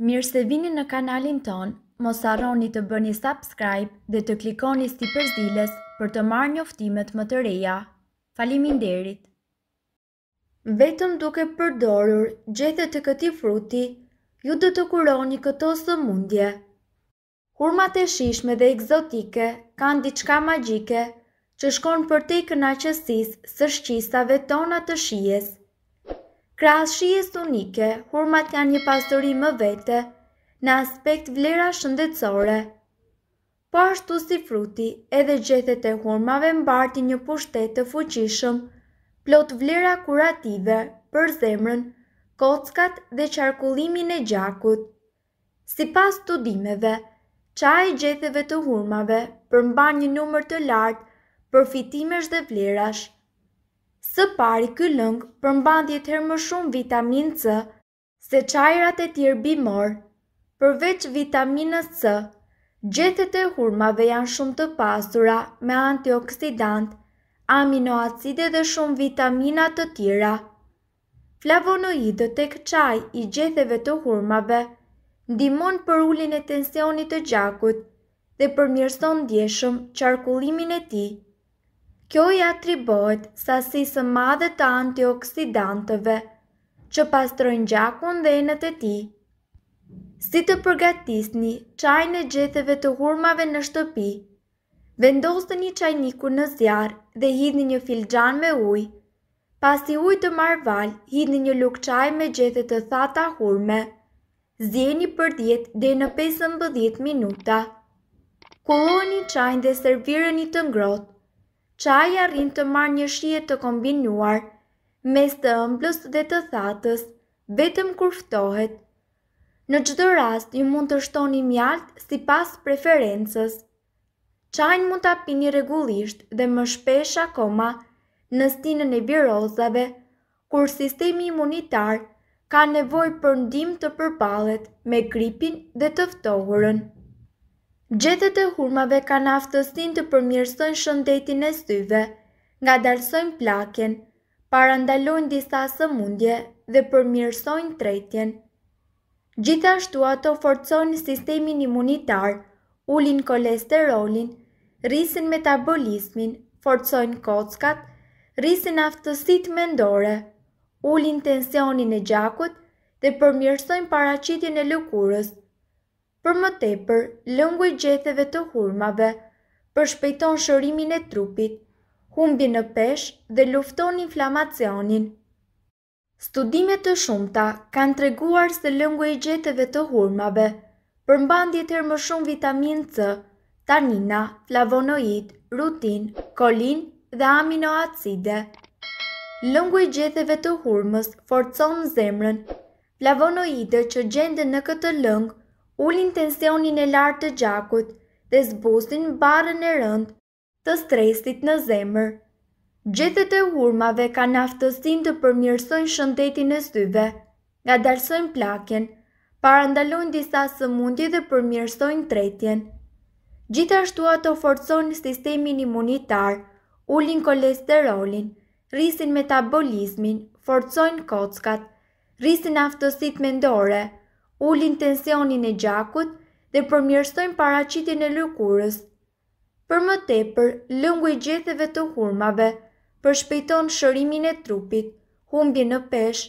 Mirë se vini në kanalin ton, mos arroni të bëni subscribe dhe të klikoni si përzdiles për të marrë njoftimet më të reja. Falimin derit! Vetëm duke përdorur gjethet të këti fruti, ju dhe të kuroni këto së mundje. Kurma e shishme dhe egzotike kanë diçka magjike që shkon për te i këna qësis së shqisave tona të shies krasëshies unike, hurmat janë një pastori më vete, në aspekt vlera shëndetësore. Po ashtu si fruti, edhe gjethet e hurmave mbartin një pushtet të fuqishëm, plot vlera kurative për zemrën, kockat dhe qarkullimin e gjakut. Si pas studimeve, qaj gjetheve të hurmave përmba një numër të lartë përfitimesh dhe vlerash, Së pari ky lëng përmbandje të herë më shumë vitamin C se qajrat e tjerë bimor. Përveç vitaminës C, gjethet e hurmave janë shumë të pasura me antioksidant, aminoacide dhe shumë vitamina të tjera. Flavonoidët e këqaj i gjetheve të hurmave ndimon për ullin e tensionit të gjakut dhe përmjërson djeshëm qarkullimin e ti. Kjo i atribohet si së madhe të antioksidantëve që pastrojnë gjakun dhe enët e ti. Si të përgatisni qaj në gjetheve të hurmave në shtëpi, vendosë një qajniku në zjarë dhe hidni një filxan me ujë, pasi uj të marë valë, hidni një lukë qaj me gjethet të thata hurme, zjeni për 10 dhe në 15 minuta. Kulloni qajnë dhe servireni të ngrotë, qaj arrin të marrë një shije të kombinuar, mes të ëmblës dhe të thatës, vetëm kurftohet. Në gjithë rast, ju mund të shtoni mjalt si pas preferences. Qajnë mund të apini regullisht dhe më shpesh akoma në stinën e birozave, kur sistemi imunitar ka nevoj për ndim të përpalet me gripin dhe tëftohurën. Gjethet e hurmave ka naftësin të përmjërsojnë shëndetin e syve, nga dalsojnë plakjen, parandalojnë disa sëmundje dhe përmjërsojnë tretjen. Gjithashtu ato forcojnë sistemin imunitar, ulin kolesterolin, rrisin metabolismin, forcojnë kockat, rrisin aftësit mendore, ulin tensionin e gjakut dhe përmjërsojnë paracitin e lëkurës për më tepër lëngu i gjetheve të hurmave, përshpejton shërimin e trupit, humbi në pesh dhe lufton inflamacionin. Studimet të shumta kanë treguar se lëngu i gjetheve të hurmave, përmbandje e më shumë vitamin C, tanina, flavonoid, rutin, kolin dhe aminoacide. Lëngu i gjetheve të hurmës forcon zemrën, flavonoide që gjende në këtë lëngë ullin tensionin e lartë të gjakut dhe zbusin barën e rënd të stresit në zemër. Gjethet e hurmave ka naftësin të përmjërsojnë shëndetin e syve, nga dalsojnë plakjen, parandalojnë disa së mundi dhe përmjërsojnë tretjen. Gjithashtu ato forconë sistemin imunitar, ullin kolesterolin, rrisin metabolizmin, forconë kockat, rrisin aftësit mendore, ullin tensionin e gjakut dhe përmjërstojnë paracitin e lëkurës. Për më tepër, lëngu i gjetheve të hurmave përshpejton shërimin e trupit, humbje në pesh,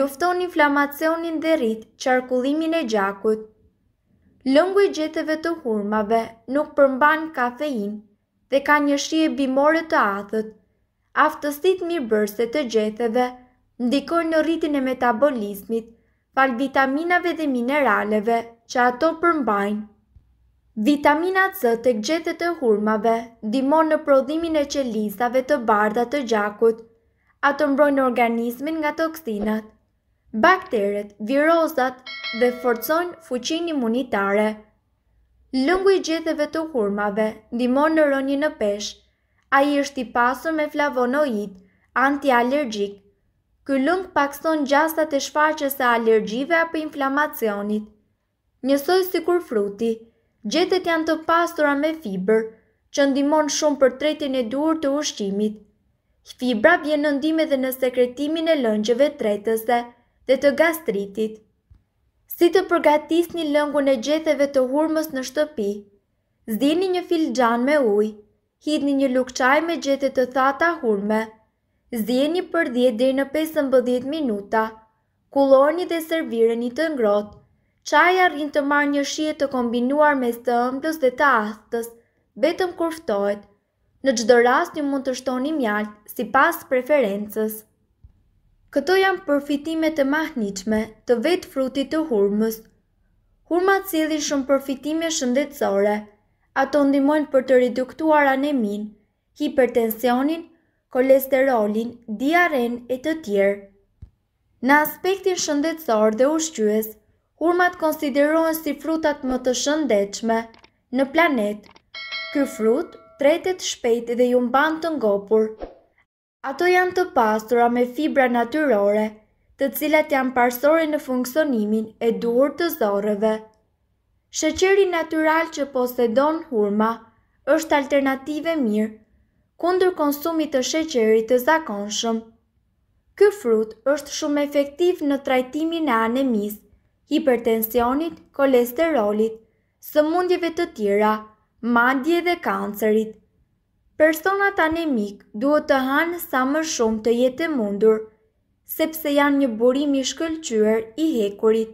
lufton inflamacionin dhe rrit qarkullimin e gjakut. Lëngu i gjetheve të hurmave nuk përmban kafein dhe ka një shie bimore të athët. Aftësit mirë bërse të gjetheve ndikojnë në rritin e metabolismit, fal vitaminave dhe mineraleve që ato përmbajnë. Vitamina C tek gjethet e hurmave ndihmon në prodhimin e qelizave të bardha të gjakut. Ato mbrojnë organizmin nga toksinat, bakteret, virozat dhe forcojnë fuqinë imunitare. Lëngu i gjetheve të hurmave ndihmon në në e peshë. Ai është i pasur me flavonoid, antialergjik Ky lëng pakson gjastat e shfaqjes së alergjive apo inflamacionit. Njësoj sikur fruti, gjetet janë të pastura me fibër, që ndihmon shumë për tretjen e duhur të ushqimit. Fibra vjen në ndihmë edhe në sekretimin e lëngjeve tretëse dhe të gastritit. Si të përgatisni lëngun e gjetheve të hurmës në shtëpi? Zdini një filxhan me ujë, hidhni një lugë çaj me gjethe të thata hurme. Zdjeni për 10 dhe në 15 minuta. kuloni dhe servireni të ngrot. Qaj arrin të marrë një shiet të kombinuar me së të ëmblës dhe të ahtës, betëm kurftojt. Në gjdo rast një mund të shtoni mjaltë, si pas preferences. Këto janë përfitime të mahniqme të vetë frutit të hurmës. Hurma të cilin shumë përfitime shëndetsore. Ato ndimojnë për të reduktuar anemin, hipertensionin kolesterolin, diaren e të tjerë. Në aspektin shëndetësor dhe ushqyës, hurmat konsiderohen si frutat më të shëndechme në planet. Ky frut tretet shpejt dhe ju mban të ngopur. Ato janë të pastura me fibra natyrore, të cilat janë parsore në funksionimin e duhur të zorëve. Shëqeri natyral që posedon hurma është alternative mirë kundër konsumit të sheqerit të zakonshëm. Ky frut është shumë efektiv në trajtimin e anemis, hipertensionit, kolesterolit, sëmundjeve të tjera, madje dhe kancerit. Personat anemik duhet të hanë sa më shumë të jetë mundur, sepse janë një burim i shkëllqyër i hekurit.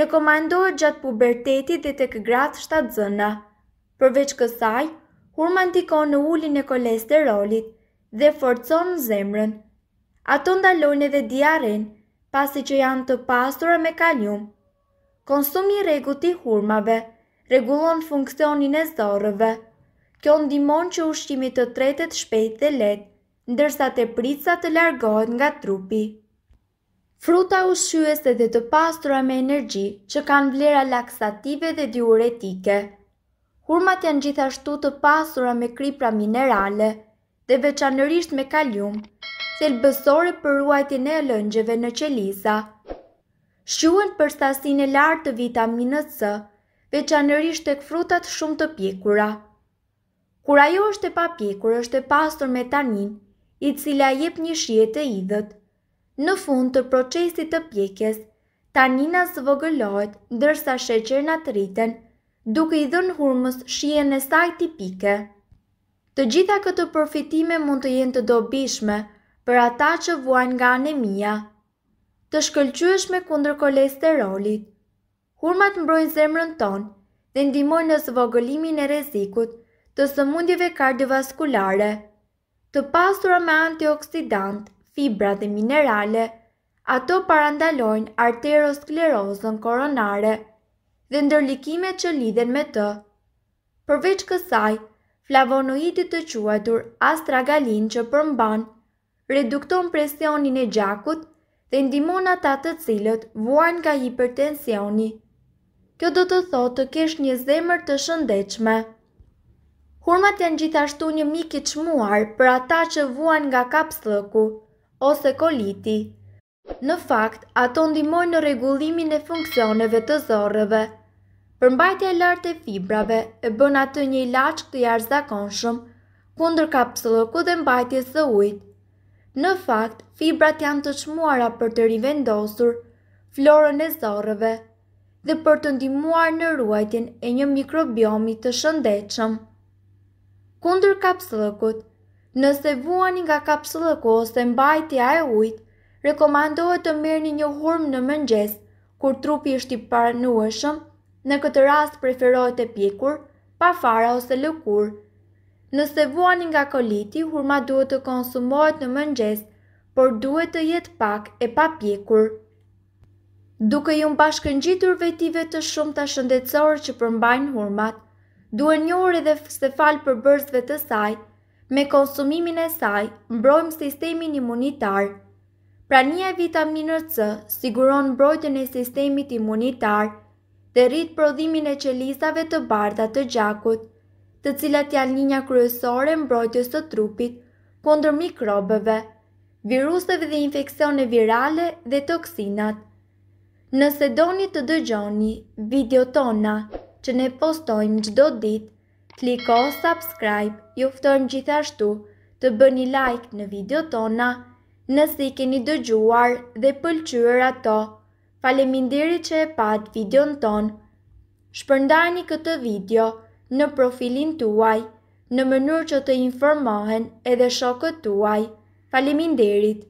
Rekomandohet gjatë pubertetit dhe të këgratë shtatë zëna. Përveç kësaj, hurmantikon në ullin e kolesterolit dhe forcon zemrën. Ato ndalojnë edhe diaren, pasi që janë të pastura me kalium. Konsumi i rregullt i hurmave rregullon funksionin e zorrëve. Kjo ndihmon që ushqimi të tretet shpejt dhe lehtë, ndërsa teprica të largohet nga trupi. Fruta ushqyese dhe të pastura me energji që kanë vlera laksative dhe diuretike. Hurmat janë gjithashtu të pasura me kripra minerale dhe veçanërisht me kalium, selbësore për ruajtjen e lëngjeve në qeliza. Shquhen për sasinë e lartë të vitaminës C, veçanërisht tek frutat shumë të pjekura. Kur ajo është e papjekur, është e pasur me tanin, i cili jep një shije të idhët. Në fund të procesit të pjekjes, tanina zvogëlohet, ndërsa sheqerna të rriten duke i dhënë hurmës shien e saj tipike. Të gjitha këto përfitime mund të jenë të dobishme për ata që vuajnë nga anemia, të shkëlqyeshme kundër kolesterolit. Hurmat mbrojnë zemrën tonë dhe ndihmojnë në zvogëlimin e rrezikut të sëmundjeve kardiovaskulare, të pasura me antioksidant, fibra dhe minerale, ato parandalojnë arterosklerozën koronare dhe ndërlikimet që lidhen me të. Përveç kësaj, flavonoidit të quajtur astragalin që përmban, redukton presionin e gjakut dhe ndimon ata të cilët vuajn nga hipertensioni. Kjo do të thotë të kesh një zemër të shëndechme. Hurmat janë gjithashtu një mik i çmuar për ata që vuajn nga kapsllëku ose koliti. Në fakt, ato ndihmojnë në rregullimin e funksioneve të zorrëve. Përmbajtja e lartë e fibrave e bën atë një ilaç të jashtëzakonshëm kundër kapsullokut dhe mbajtjes së ujit. Në fakt, fibrat janë të çmuara për të rivendosur florën e zorrëve dhe për të ndihmuar në ruajtjen e një mikrobiomi të shëndetshëm. Kundër kapsullokut, nëse vuani nga kapsulloku ose mbajtja e ujit, rekomandohet të merrni një hurm në mëngjes kur trupi është i pranueshëm Në këtë rast preferohet të pjekur, pa fara ose lëkur. Nëse vuani nga koliti, hurma duhet të konsumohet në mëngjes, por duhet të jetë pak e pa pjekur. Duke ju në bashkën gjitur vetive të shumë të shëndetësorë që përmbajnë hurmat, duhet njërë edhe dhe se falë për bërzve të saj, me konsumimin e saj, mbrojmë sistemin imunitar. Pra një e vitaminë C siguron mbrojtën e sistemit imunitar, dhe rritë prodhimin e qelizave të barda të gjakut, të cilat janë linja kryesore mbrojtjes të trupit kundër mikrobeve, viruseve dhe infekcione virale dhe toksinat. Nëse doni të dëgjoni video tona që ne postojmë gjdo dit, kliko subscribe, juftojmë gjithashtu të bëni like në video tona nëse i keni dëgjuar dhe pëlqyër ato Faleminderit që e pat videon ton. Shpërndani këtë video në profilin tuaj në mënyrë që të informohen edhe shokët tuaj. Faleminderit.